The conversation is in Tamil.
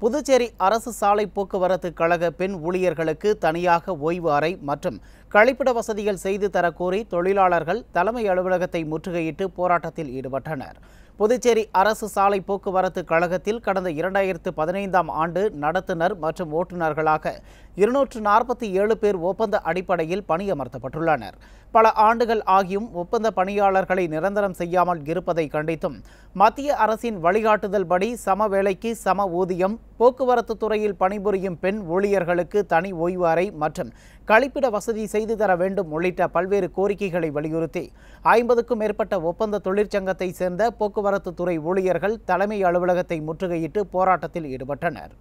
புதுச்சேரி அரசு சாலை போக்குவரத்து கழக பெண் ஊழியர்களுக்கு தனியாக ஓய்வு அறை மற்றும் கழிப்பிட வசதிகள் செய்து தரக்கோரி தொழிலாளர்கள் தலைமை அலுவலகத்தை முற்றுகையிட்டு போராட்டத்தில் ஈடுபட்டனர் புதுச்சேரி அரசு சாலை போக்குவரத்து கழகத்தில் கடந்த இரண்டாயிரத்து பதினைந்தாம் ஆண்டு நடத்துனர் மற்றும் ஓட்டுநர்களாக இருநூற்று நாற்பத்தி ஏழு பேர் ஒப்பந்த அடிப்படையில் பணியமர்த்தப்பட்டுள்ளனர் பல ஆண்டுகள் ஆகியும் ஒப்பந்த பணியாளர்களை நிரந்தரம் செய்யாமல் இருப்பதை கண்டித்தும் மத்திய அரசின் வழிகாட்டுதல் படி சம வேலைக்கு சம ஊதியம் போக்குவரத்து துறையில் பணிபுரியும் பெண் ஊழியர்களுக்கு தனி ஓய்வாரை மற்றும் கழிப்பிட வசதி செய்து தர வேண்டும் உள்ளிட்ட பல்வேறு கோரிக்கைகளை வலியுறுத்தி ஐம்பதுக்கும் மேற்பட்ட ஒப்பந்த தொழிற்சங்கத்தை சேர்ந்த போக்குவரத்து துறை ஊழியர்கள் தலைமை அலுவலகத்தை முற்றுகையிட்டு போராட்டத்தில் ஈடுபட்டனர்